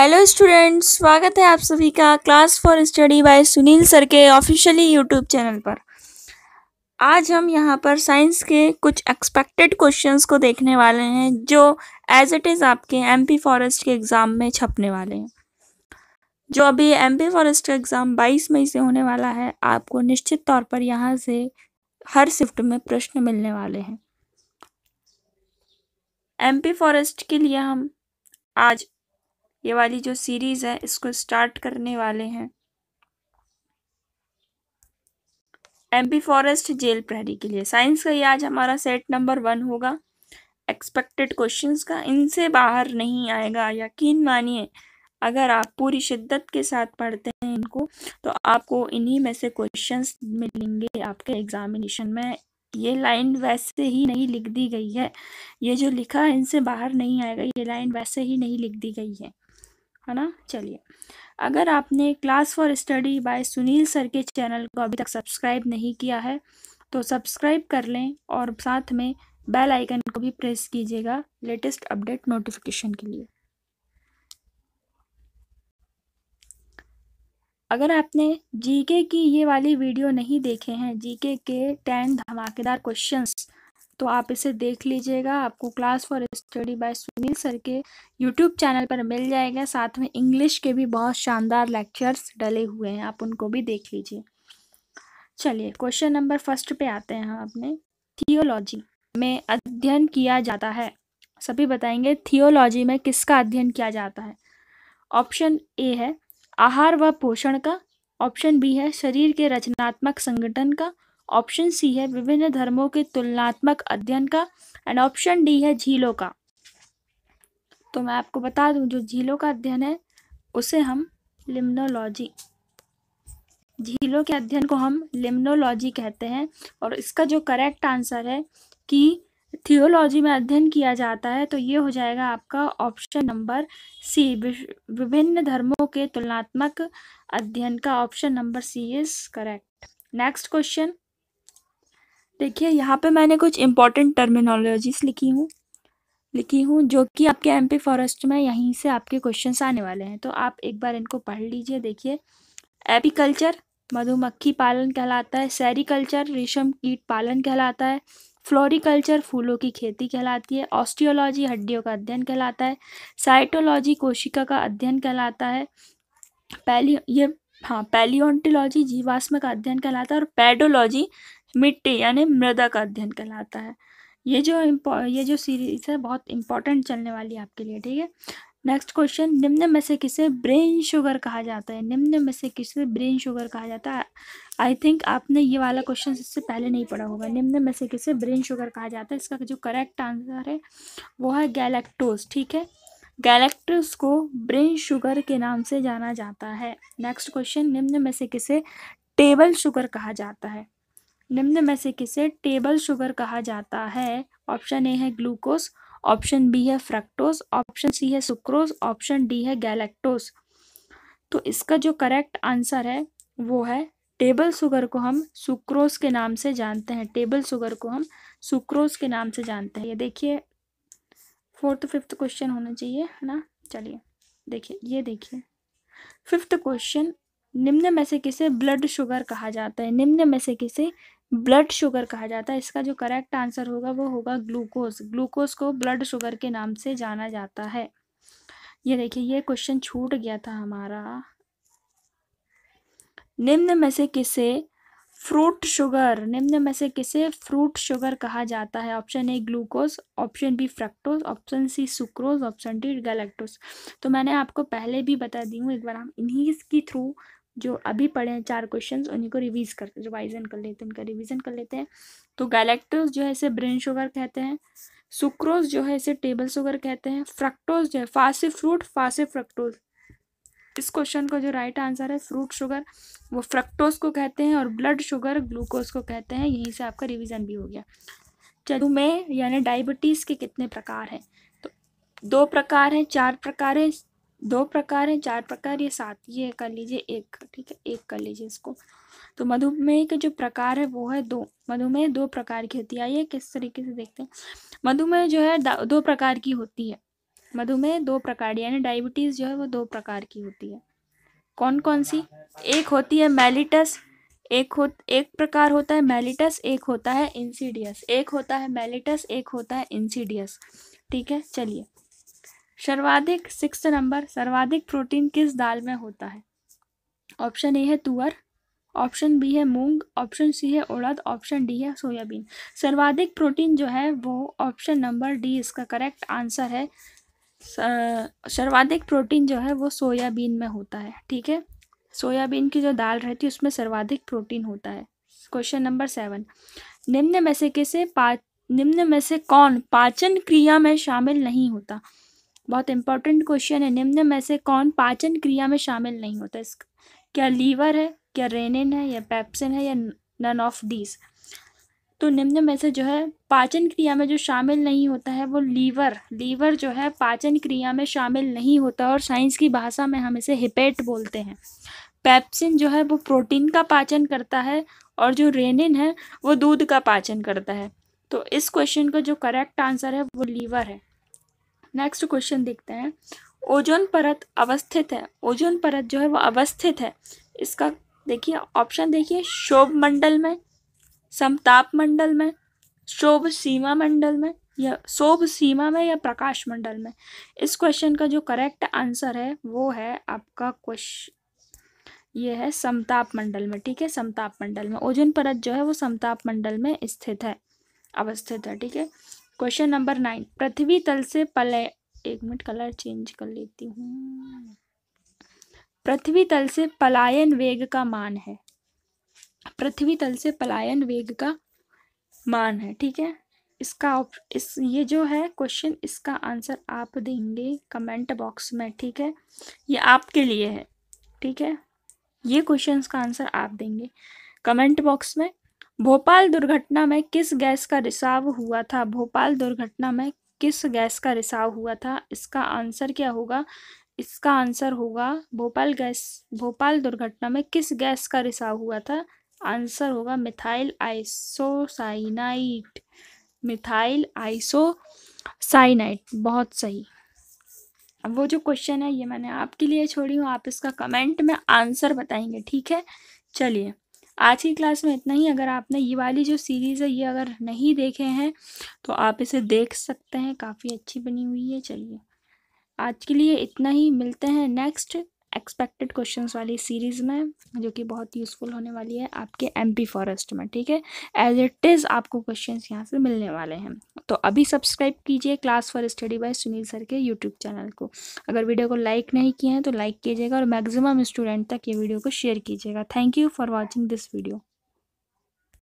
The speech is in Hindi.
हेलो स्टूडेंट्स स्वागत है आप सभी का class for study by Sunil sir के ऑफिशियली यूट्यूब चैनल पर आज हम यहाँ पर साइंस के कुछ एक्सपेक्टेड क्वेश्चंस को देखने वाले हैं जो एज इट इज़ आपके एमपी फॉरेस्ट के एग्ज़ाम में छपने वाले हैं जो अभी एमपी फॉरेस्ट का एग्ज़ाम 22 मई से होने वाला है आपको निश्चित तौर पर यहाँ से हर शिफ्ट में प्रश्न मिलने वाले हैं एम फॉरेस्ट के लिए हम आज ये वाली जो सीरीज़ है इसको स्टार्ट करने वाले हैं एमपी फॉरेस्ट जेल प्रहरी के लिए साइंस का ये आज हमारा सेट नंबर वन होगा एक्सपेक्टेड क्वेश्चंस का इनसे बाहर नहीं आएगा यकीन मानिए अगर आप पूरी शिद्दत के साथ पढ़ते हैं इनको तो आपको इन्हीं में से क्वेश्चंस मिलेंगे आपके एग्जामिनेशन में ये लाइन वैसे ही नहीं लिख दी गई है ये जो लिखा है इनसे बाहर नहीं आएगा ये लाइन वैसे ही नहीं लिख दी गई है है ना चलिए अगर आपने class for study by Sunil sir के चैनल को अभी तक सब्सक्राइब नहीं किया है तो सब्सक्राइब कर लें और साथ में बेल आइकन को भी प्रेस कीजिएगा लेटेस्ट अपडेट नोटिफिकेशन के लिए अगर आपने जीके की ये वाली वीडियो नहीं देखे हैं जीके के टेन धमाकेदार क्वेश्चंस तो आप इसे देख लीजिएगा आपको class for study by Sunil sir के यूट्यूब चैनल पर मिल जाएगा साथ में इंग्लिश के भी बहुत शानदार लेक्चर्स डले हुए हैं आप उनको भी देख लीजिए चलिए क्वेश्चन नंबर फर्स्ट पे आते हैं हम अपने थियोलॉजी में अध्ययन किया जाता है सभी बताएंगे थियोलॉजी में किसका अध्ययन किया जाता है ऑप्शन ए है आहार व पोषण का ऑप्शन बी है शरीर के रचनात्मक संगठन का ऑप्शन सी है विभिन्न धर्मों के तुलनात्मक अध्ययन का एंड ऑप्शन डी है झीलों का तो मैं आपको बता दूं जो झीलों का अध्ययन है उसे हम लिम्नोलॉजी झीलों के अध्ययन को हम लिम्नोलॉजी कहते हैं और इसका जो करेक्ट आंसर है कि थियोलॉजी में अध्ययन किया जाता है तो ये हो जाएगा आपका ऑप्शन नंबर सी विभिन्न धर्मों के तुलनात्मक अध्ययन का option number C is correct next question देखिए यहाँ पे मैंने कुछ इम्पोर्टेंट टर्मिनोलॉजीज़ लिखी हूँ लिखी हूँ जो कि आपके एमपी फॉरेस्ट में यहीं से आपके क्वेश्चन आने वाले हैं तो आप एक बार इनको पढ़ लीजिए देखिए एपीकल्चर मधुमक्खी पालन कहलाता है सैरिकल्चर रेशम कीट पालन कहलाता है फ्लोरिकल्चर फूलों की खेती कहलाती है ऑस्टियोलॉजी हड्डियों का अध्ययन कहलाता है साइटोलॉजी कोशिका का अध्ययन कहलाता है पहली ये हाँ पैलियोन्टोलॉजी जीवाश्म का अध्ययन कहलाता है और पेडोलॉजी मिट्टी यानी मृदा का अध्ययन कहलाता है ये जो ये जो सीरीज है बहुत इंपॉर्टेंट चलने वाली है आपके लिए ठीक है नेक्स्ट क्वेश्चन निम्न में से किसे ब्रेन शुगर कहा जाता है निम्न में से किसे ब्रेन शुगर कहा जाता है आई थिंक आपने ये वाला क्वेश्चन इससे पहले नहीं पढ़ा होगा निम्न में से किसे ब्रेन शुगर कहा जाता है इसका जो करेक्ट आंसर है वो है गैलेक्टोज ठीक है गैलेक्टोज को ब्रेन शुगर के नाम से जाना जाता है नेक्स्ट क्वेश्चन निम्न में से किसे टेबल शुगर कहा जाता है निम्न में से किसे टेबल शुगर कहा जाता है ऑप्शन ए है ग्लूकोज ऑप्शन बी है फ्रक्टोस ऑप्शन सी है सुक्रोज ऑप्शन डी है गैलेक्टोज तो इसका जो करेक्ट आंसर है वो है टेबल शुगर को हम सुक्रोज के नाम से जानते हैं टेबल शुगर को हम सुक्रोज के नाम से जानते हैं ये देखिए फोर्थ फिफ्थ क्वेश्चन होना चाहिए है ना चलिए देखिए ये देखिए फिफ्थ क्वेश्चन निम्न में से किसे ब्लड शुगर कहा जाता है निम्न में से किसे ब्लड शुगर कहा जाता है इसका जो करेक्ट आंसर होगा वो होगा ग्लूकोज ग्लूकोज को ब्लड शुगर के नाम से जाना जाता है ये देखिए ये क्वेश्चन छूट गया था हमारा निम्न में से किसे फ्रूट शुगर निम्न में से किसे फ्रूट शुगर कहा जाता है option A glucose option B fructose option C sucrose option D galactose तो मैंने आपको पहले भी बता दी हूँ एक बार हम इन्हीं के थ्रू जो अभी पढ़े हैं चार क्वेश्चंस उन्हीं को रिवीज कर रिवाइजन कर लेते हैं उनका रिवीजन कर लेते हैं तो गैलेक्टोज जो है इसे ब्रेन शुगर कहते हैं सुक्रोज जो है इसे टेबल शुगर कहते हैं फ्रक्टोज जो है फासे फ्रूट फासे फ्रक्टोज इस क्वेश्चन का जो राइट आंसर है फ्रूट शुगर वो फ्रक्टोज को कहते हैं और ब्लड शुगर ग्लूकोज को कहते हैं यहीं से आपका रिविजन भी हो गया चलू में यानी डायबिटीज़ के कितने प्रकार हैं तो दो प्रकार हैं चार प्रकार हैं दो प्रकार हैं चार प्रकार ये सात ये कर लीजिए एक ठीक है एक कर लीजिए इसको तो मधुमेह के जो प्रकार है वो है दो मधुमेह दो प्रकार की होती है आइए किस तरीके से देखते हैं मधुमेह जो है दो प्रकार की होती है मधुमेह दो प्रकार यानी डायबिटीज़ जो है वो दो प्रकार की होती है कौन कौन सी एक होती है मेलिटस एक हो एक प्रकार होता है मेलिटस एक होता है इंसीडियस एक होता है मेलिटस एक होता है इंसीडियस ठीक है चलिए सर्वाधिक सिक्स नंबर सर्वाधिक प्रोटीन किस दाल में होता है ऑप्शन ए है तुअर ऑप्शन बी है मूंग ऑप्शन सी है उड़द ऑप्शन डी है सोयाबीन सर्वाधिक प्रोटीन जो है वो ऑप्शन नंबर डी इसका करेक्ट आंसर है सर्वाधिक प्रोटीन जो है वो सोयाबीन में होता है ठीक है सोयाबीन की जो दाल रहती है उसमें सर्वाधिक प्रोटीन होता है क्वेश्चन नंबर सेवन निम्न में से किसे पा निम्न में से कौन पाचन क्रिया में शामिल नहीं होता बहुत इंपॉर्टेंट क्वेश्चन है निम्न में से कौन पाचन क्रिया में शामिल नहीं होता इसका क्या लीवर है क्या रेनिन है या पैप्सिन है या नन ऑफ दीज तो निम्न में से जो है पाचन क्रिया में जो शामिल नहीं होता है वो लीवर लीवर जो है पाचन क्रिया में शामिल नहीं होता और साइंस की भाषा में हम इसे हिपेट बोलते हैं पैप्सिन जो है वो प्रोटीन का पाचन करता है और जो रेनिन है वो दूध का पाचन करता है तो इस क्वेश्चन का जो करेक्ट आंसर है वो लीवर है नेक्स्ट क्वेश्चन देखते हैं ओजोन परत अवस्थित है ओजोन परत जो है वो अवस्थित है इसका देखिए ऑप्शन देखिए शोभ मंडल में समताप मंडल में शोभ सीमा मंडल में या शोभ सीमा में या प्रकाश मंडल में इस क्वेश्चन का जो करेक्ट आंसर है वो है आपका क्वेश्चन ये है समताप मंडल में ठीक है समताप मंडल में ओजोन परत जो है वो समताप मंडल में स्थित है अवस्थित है ठीक है क्वेश्चन नंबर नाइन पृथ्वी तल से पले एक मिनट कलर चेंज कर लेती हूँ पृथ्वी तल से पलायन वेग का मान है पृथ्वी तल से पलायन वेग का मान है ठीक है इसका इस ये जो है क्वेश्चन इसका आंसर आप देंगे कमेंट बॉक्स में ठीक है ये आपके लिए है ठीक है ये क्वेश्चन का आंसर आप देंगे कमेंट बॉक्स में भोपाल दुर्घटना में किस गैस का रिसाव हुआ था भोपाल दुर्घटना में किस गैस का रिसाव हुआ था इसका आंसर क्या होगा इसका आंसर होगा भोपाल गैस भोपाल दुर्घटना में किस गैस का रिसाव हुआ था आंसर होगा मिथाइल आइसोसाइनाइट मिथाइल आइसोसाइनाइट बहुत सही अब वो जो क्वेश्चन है ये मैंने आपके लिए छोड़ी हूँ आप इसका कमेंट में आंसर बताएंगे ठीक है चलिए आज की क्लास में इतना ही अगर आपने ये वाली जो सीरीज़ है ये अगर नहीं देखे हैं तो आप इसे देख सकते हैं काफ़ी अच्छी बनी हुई है चलिए आज के लिए इतना ही मिलते हैं नेक्स्ट एक्सपेक्टेड क्वेश्चंस वाली सीरीज़ में जो कि बहुत यूज़फुल होने वाली है आपके एमपी फॉरेस्ट में ठीक है एज इट इज़ आपको क्वेश्चंस यहाँ से मिलने वाले हैं तो अभी सब्सक्राइब कीजिए class for study by Sunil sir के यूट्यूब चैनल को अगर वीडियो को लाइक नहीं किए हैं तो लाइक कीजिएगा और मैक्सिमम स्टूडेंट तक ये वीडियो को शेयर कीजिएगा thank you for watching this video